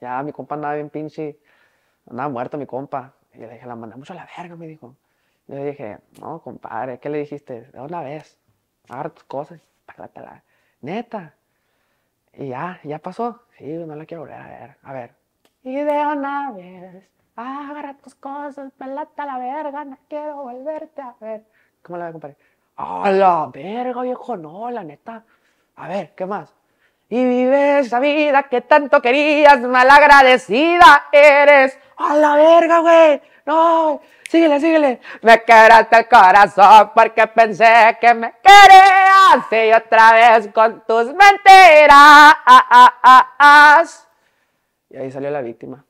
ya mi compa andaba bien pinche, andaba muerto mi compa. Y le dije, la mucho a la verga, me dijo. Yo le dije, no, compadre, ¿qué le dijiste? De una vez, agarra tus cosas, págatela. Neta. Y ya, ya pasó. Sí, no la quiero volver a ver. A ver. Y de una vez, agarra tus cosas, pelata la verga, no quiero volverte a ver. ¿Cómo la ve, compadre? A la verga, viejo, no, la neta. A ver, ¿qué más? y vives la vida que tanto querías, malagradecida eres. ¡A la verga, güey! ¡No! Síguele, síguele. Me quebraste el corazón porque pensé que me querías y otra vez con tus mentiras. Y ahí salió la víctima.